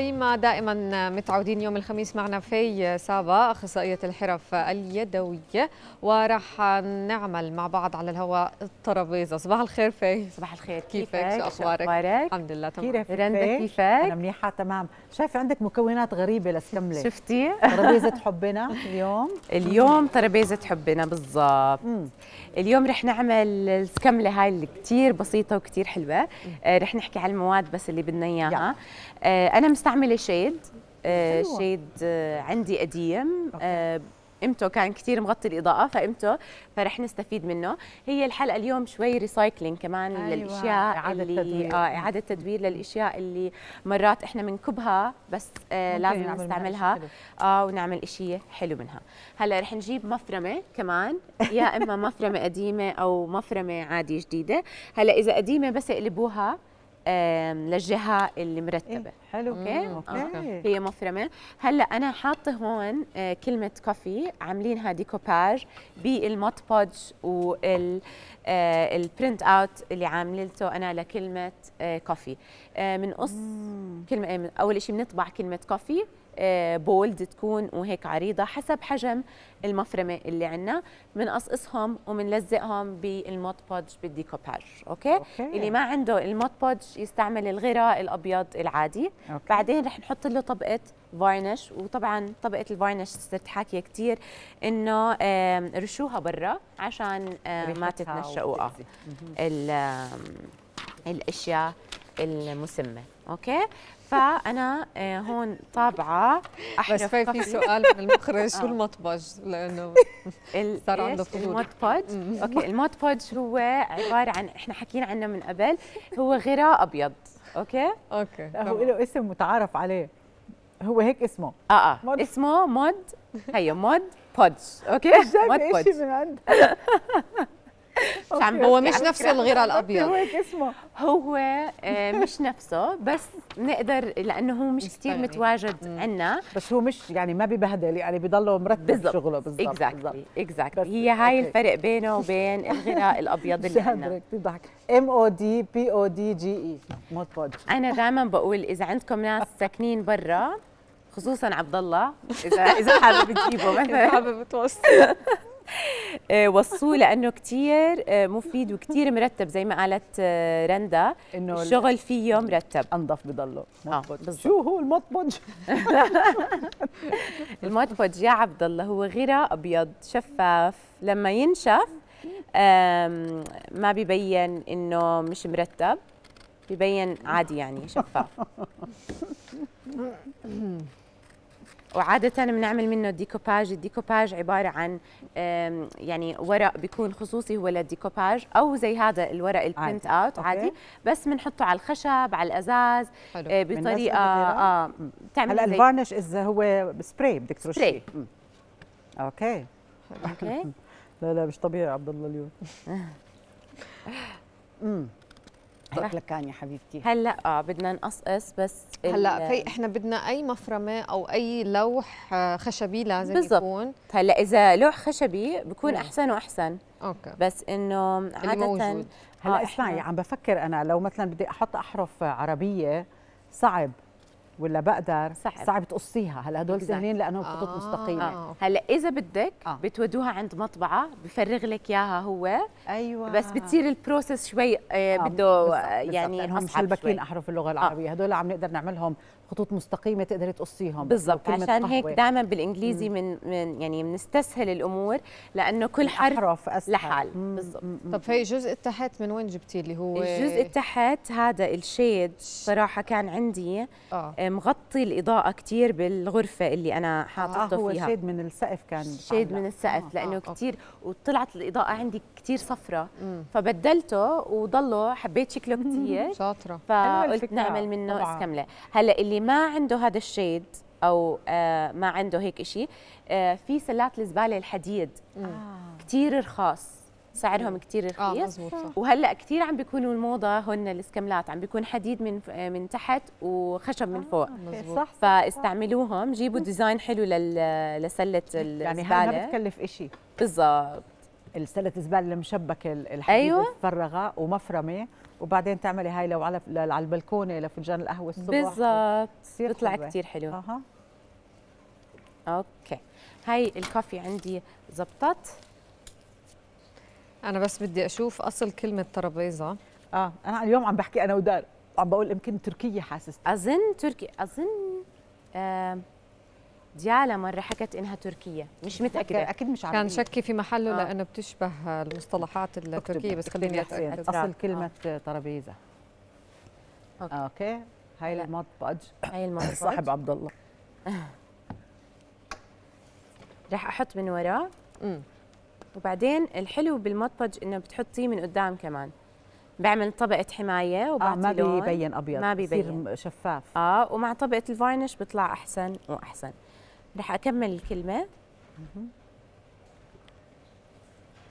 زي ما دائما متعودين يوم الخميس معنا في سابا اخصائيه الحرف اليدويه وراح نعمل مع بعض على الهواء الترابيزه صباح الخير في صباح الخير كيفك شو اخبارك اخبارك الحمد لله تمام رندا كيفك انا منيحه تمام شايفه عندك مكونات غريبه لسكمله شفتي ترابيزه حبنا اليوم اليوم ترابيزه حبنا بالضبط اليوم رح نعمل السكمله هاي اللي كثير بسيطه وكثير حلوه آه، رح نحكي على المواد بس اللي بدنا اياها آه، انا مستع... استعملي شيد آه شيد آه عندي قديم آه قيمته كان كثير مغطي الاضاءه فقيمته فرح نستفيد منه هي الحلقه اليوم شوي ريسايكلينج كمان أيوة. للاشياء إعادة اللي تدوير. اه اعاده تدوير للاشياء اللي مرات احنا بنكبها بس آه لازم نستعملها اه ونعمل شيء حلو منها هلا رح نجيب مفرمه كمان يا اما مفرمه قديمه او مفرمه عادي جديده هلا اذا قديمه بس اقلبوها للجهه اللي مرتبه إيه حلو اوكي, أوكي. آه. هي مفرمه هلا انا حاطه هون آه، كلمه كوفي عاملينها ديكوباج بالموت بودج والبرنت آه، اوت اللي عاملته انا لكلمه كوفي بنقص كلمه اول شيء بنطبع كلمه كوفي بولد آه، تكون وهيك عريضه حسب حجم المفرمه اللي عندنا بنقصقصهم وبنلزقهم بالموت بودج بالديكوباج أوكي؟, اوكي اللي ما عنده الموت بودج يستعمل الغراء الابيض العادي أوكي. بعدين رح نحط له طبقه فارنش وطبعا طبقه الفارنش صرت حاكيه كثير انه رشوها برا عشان ما تتنشقوا الاشياء المسمه اوكي فانا آه، هون طابعه بس في, سؤال من المخرج آه. شو المطبج لانه صار عنده فضول المطبج اوكي المطبج هو عباره عن احنا حكينا عنه من قبل هو غراء ابيض اوكي اوكي هو له اسم متعارف عليه هو هيك اسمه اه اه مود. اسمه مود هي مود بودج اوكي مود بودج من عند مش عم هو مش نفسه آه، الغراء الابيض هو مش نفسه بس نقدر لانه هو مش كثير متواجد عندنا بس هو مش يعني ما ببهدل يعني بضله مرتب بالزبط. شغله بالضبط اكزاكتلي اكزاكتلي هي هاي الفرق بينه وبين الغراء الابيض اللي عندنا بتضحك ام او دي بي او دي جي اي مود بود انا دائما بقول اذا عندكم ناس ساكنين برا خصوصا عبد الله اذا اذا حابب تجيبه مثلا حابب توصل آه، وصوه لانه كثير آه، مفيد وكثير مرتب زي ما قالت آه، رندا انه الشغل فيه مرتب انظف بضله مطبج شو هو المطبج؟ المطبج يا عبد الله هو غراء ابيض شفاف لما ينشف ما ببين انه مش مرتب ببين عادي يعني شفاف وعادة بنعمل منه ديكوباج الديكوباج عبارة عن يعني ورق بيكون خصوصي هو للديكوباج أو زي هذا الورق البرنت أوت عادي بس بنحطه على الخشب على الأزاز حلو. آه، بطريقة آه بتعمل هلا الفارنش إذا هو سبراي بدك ترشيه أوكي أوكي لا لا مش طبيعي عبد الله اليوم طرح لك يا حبيبتي هلا اه بدنا نقصقص بس هلا في احنا بدنا اي مفرمه او اي لوح آه، خشبي لازم بالزبط. يكون هلا اذا لوح خشبي بكون مم. نعم. احسن واحسن اوكي بس انه عاده موجود. آه، هلا اسمعي عم بفكر انا لو مثلا بدي احط احرف عربيه صعب ولا بقدر صعب صعب تقصيها هلا هدول سهلين لانه خطوط آه مستقيمه آه. هلا اذا بدك آه. بتودوها عند مطبعه بفرغ لك اياها هو ايوه بس بتصير البروسس شوي آه, آه، بده آه، يعني اصعب شوي احرف اللغه آه. العربيه آه. هدول عم نقدر نعملهم خطوط مستقيمه تقدري تقصيهم بالضبط عشان هيك دائما بالانجليزي من من يعني بنستسهل الامور لانه كل حرف لحال بالضبط طب هي الجزء التحت من وين جبتيه اللي هو الجزء التحت هذا الشيد صراحه كان عندي آه. آه، مغطي الاضاءه كثير بالغرفه اللي انا حاطته آه هو شيد من السقف كان شيد من السقف آه. لانه آه. آه. كثير وطلعت الاضاءه عندي كثير صفراء فبدلته وضله حبيت شكله كثير شاطره فقلت نعمل منه اسكمله هلا اللي ما عنده هذا الشيد او آه، ما عنده هيك شيء آه، في سلات الزباله الحديد آه. كثير رخاص سعرهم كثير رخيص آه وهلا كثير عم بيكونوا الموضه هن الاسكملات عم بيكون حديد من من تحت وخشب من فوق صح فاستعملوهم جيبوا ديزاين حلو لسله يعني الزباله يعني ما بتكلف شيء بالضبط السله الزباله المشبكه الحديد أيوة. المفرغه ومفرمه وبعدين تعملي هاي لو على على البلكونه لفنجان القهوه الصبح بالضبط بتطلع كثير حلو اها اوكي هاي الكوفي عندي زبطت انا بس بدي اشوف اصل كلمه ترابيزه اه انا اليوم عم بحكي انا ودار عم بقول يمكن تركيه حاسس اظن تركي اظن آه ديالا مرة حكت إنها تركية مش متأكدة أكيد مش عربية كان شكي في محله آه. لأنه بتشبه المصطلحات التركية بس خليني أتأكد أصل إيه، آه. كلمة آه. ترابيزة أوكي, أوكي. هاي المطبج هاي المطبج صاحب عبد الله رح أحط من وراه وبعدين الحلو بالمطبج إنه بتحطيه من قدام كمان بعمل طبقة حماية وبعطي آه ما بيبين أبيض ما بيبين شفاف آه ومع طبقة الفارنش بيطلع أحسن وأحسن رح اكمل الكلمه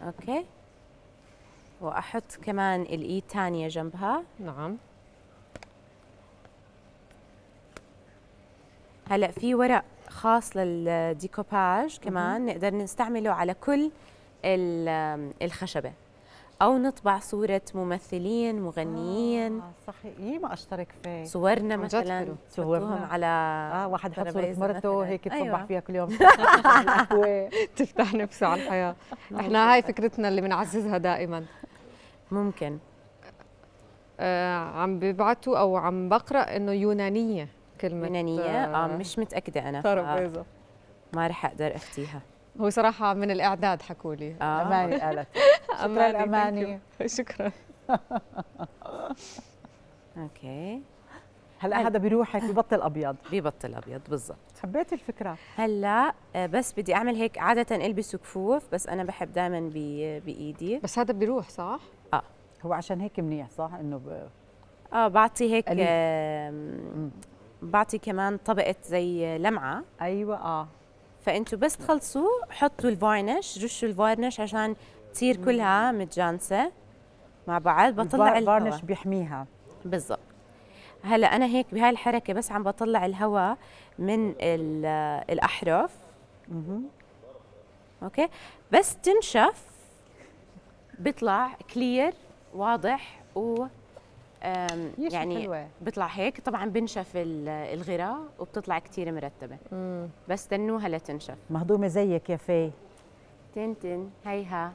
اوكي واحط كمان الايد e ثانيه جنبها نعم هلا في ورق خاص للديكوباج كمان نقدر نستعمله على كل الخشبه او نطبع صوره ممثلين مغنيين آه صح ايه ما اشترك فيه صورنا مثلا صورهم على اه واحد حط صوره مرته هيك تصبح أيوة. فيها كل يوم تفتح نفسه على الحياه احنا هاي فكرتنا اللي بنعززها دائما ممكن آه عم ببعتوا او عم بقرا انه يونانيه كلمه يونانيه آه, آه مش متاكده انا طرب آه. ما رح اقدر افتيها هو صراحة من الإعداد حكوا لي آه. أماني قالت شكرا أماني, أماني. شكرا أوكي هلا هذا بروحك ببطل ابيض ببطل ابيض بالضبط حبيت الفكره هلا آه، بس بدي اعمل هيك عاده البس كفوف بس انا بحب دائما بايدي بس هذا بيروح صح اه هو عشان هيك منيح صح انه ب... اه بعطي هيك آه بعطي كمان طبقه زي لمعه ايوه اه فانتوا بس تخلصوا حطوا الفارنش رشوا الفارنش عشان تصير كلها متجانسه مع بعض بطلع الفارنش بيحميها بالضبط هلا انا هيك بهاي الحركه بس عم بطلع الهواء من الاحرف مم. اوكي بس تنشف بيطلع كلير واضح و يعني حلوة. بيطلع هيك طبعا بنشف الغراء وبتطلع كثير مرتبه مم. بس تنوها لتنشف مهضومه زيك يا في تنتن هيها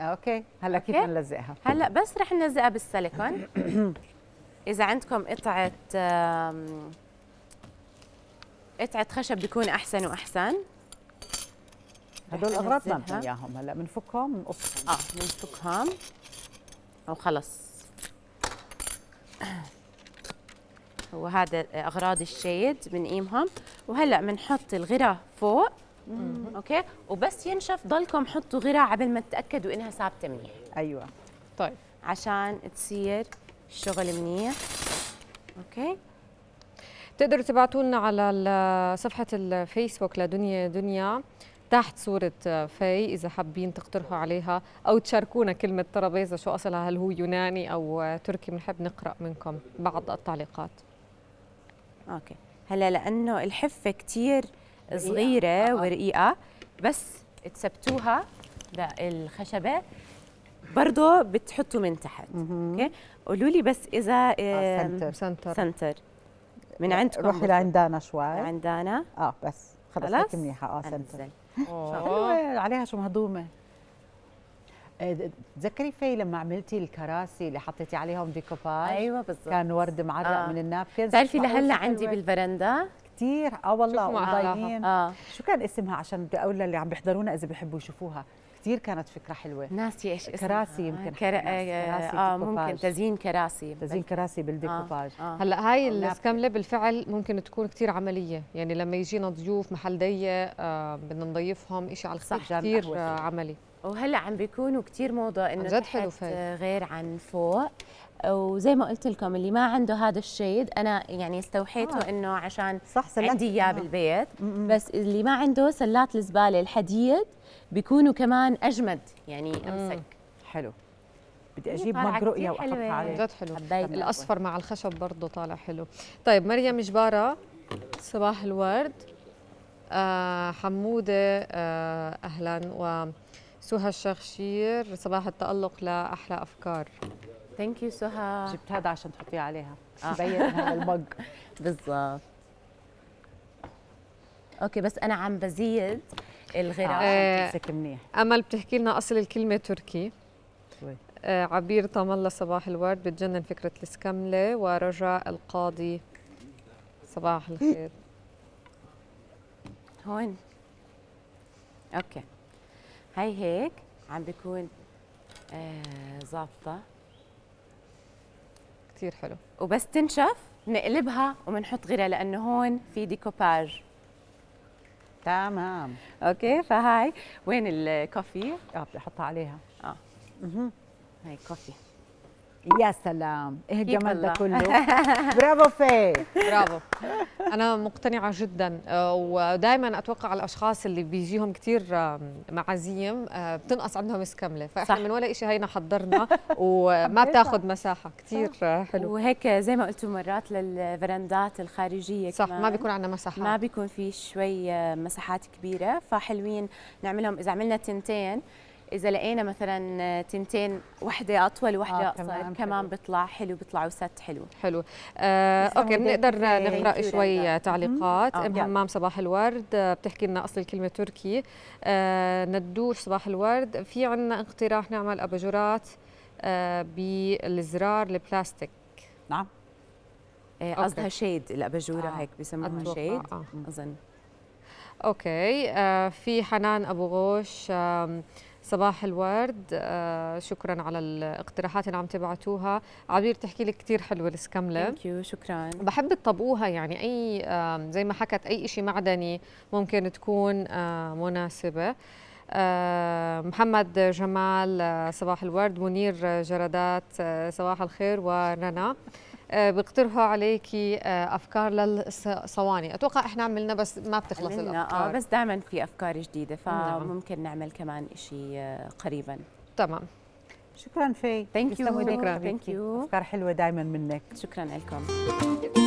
اوكي هلا كيف نلزقها هلا بس رح نلزقها بالسيليكون اذا عندكم قطعه قطعه خشب بيكون احسن واحسن هدول اغراض ما اياهم هلا بنفكهم بنقصهم اه بنفكهم وخلص هو هذا اغراض الشيد بنقيمهم وهلا بنحط الغرة فوق مم. اوكي وبس ينشف ضلكم حطوا غرة قبل ما تتاكدوا انها ثابته منيح ايوه طيب عشان تصير الشغل منيح اوكي تقدروا تبعتوا لنا على صفحه الفيسبوك لدنيا دنيا تحت صورة فاي إذا حابين تقترحوا عليها أو تشاركونا كلمة ترابيزة شو أصلها هل هو يوناني أو تركي بنحب نقرأ منكم بعض التعليقات أوكي هلا لأنه الحفة كتير صغيرة آه. ورقيقة بس تثبتوها للخشبة برضه بتحطوا من تحت اوكي قولوا لي بس اذا آه سنتر سنتر سنتر من عندكم روحي لعندانا شوي عندانا اه بس خلاص منيحه اه سنتر حلوه عليها شو مهضومه آه، تذكري في لما عملتي الكراسي اللي حطيتي عليهم ديكوباج ايوه بالظبط كان ورد معرق آه. من النابكن بتعرفي لهلا عندي بالفرندا كثير اه والله وضايقين آه. شو كان اسمها عشان بدي اقول للي عم بيحضرونا اذا بحبوا يشوفوها كثير كانت فكره حلوه ناسي ايش اسمها كراسي يمكن كرا... كراسي آه, آه، ممكن تزيين كراسي تزيين كراسي بالديكوباج آه. آه. هلا هاي آه، السكمله نعم. بالفعل ممكن تكون كثير عمليه يعني لما يجينا ضيوف محل ضيق آه بدنا نضيفهم آه، شيء على الصح كثير آه عملي وهلا عم بيكونوا كثير موضه انه جد حلو غير عن فوق وزي ما قلت لكم اللي ما عنده هذا الشيد انا يعني استوحيته آه. انه عشان صح سلات. عندي اياه بالبيت بس اللي ما عنده سلات الزباله الحديد بيكونوا كمان اجمد يعني امسك مم. حلو بدي اجيب مج رؤيه واحطها عليه جد حلو الاصفر مع الخشب برضه طالع حلو طيب مريم جباره صباح الورد آه حموده آه اهلا وسهى الشخشير صباح التالق لاحلى افكار ثانك يو سهى جبت هذا عشان تحطيه عليها تبين هذا المج بالظبط اوكي بس انا عم بزيد الغيره آه منيح امل بتحكي لنا اصل الكلمه تركي آه عبير طم الله صباح الورد بتجنن فكره الاسكمله ورجاء القاضي صباح الخير هون اوكي هاي هيك عم بيكون آه، ظابطه آه كثير حلو وبس تنشف نقلبها وبنحط غيرها لانه هون في ديكوباج تمام اوكي فهاي وين الكوفي اه بدي احطها عليها اه اها هاي كوفي يا سلام ايه الجمال ده كله برافو فيه برافو انا مقتنعه جدا آه، ودائما اتوقع الاشخاص اللي بيجيهم كثير آه، معازيم آه، بتنقص عندهم اسكمله فاحنا صح. من ولا شيء هينا حضرنا وما بتاخذ مساحه كثير حلو وهيك زي ما قلتوا مرات للفرندات الخارجيه صح كمان. ما بيكون عندنا مساحات ما بيكون في شوي مساحات كبيره فحلوين نعملهم اذا عملنا تنتين اذا لقينا مثلا تنتين وحده اطول وحده آه اقصر كمان بيطلع حلو بيطلعوا ست حلو حلو آه اوكي بنقدر نقرا شوي تعليقات ام آه، حمام صباح الورد آه، بتحكي لنا اصل الكلمه تركي آه ندوش صباح الورد في عندنا اقتراح نعمل اباجورات آه بالزرار البلاستيك نعم آه، قصدها شيد الاباجوره آه. هيك بسموها شيد آه. اظن اوكي آه في حنان ابو غوش آه صباح الورد آه شكرا على الاقتراحات اللي عم تبعتوها عبير تحكي لك كثير حلوه السكمله ثانك يو شكرا بحب تطبقوها يعني اي آه زي ما حكت اي شيء معدني ممكن تكون آه مناسبه آه، محمد جمال آه، صباح الورد منير جردات آه، صباح الخير ورنا آه، بيقترحوا عليكي آه، افكار للصواني اتوقع احنا عملنا بس ما بتخلص آه، الافكار اه بس دائما في افكار جديده نعم. فممكن نعمل كمان شيء قريبا تمام شكرا في ثانك يو شكرا ثانك يو افكار حلوه دائما منك شكرا لكم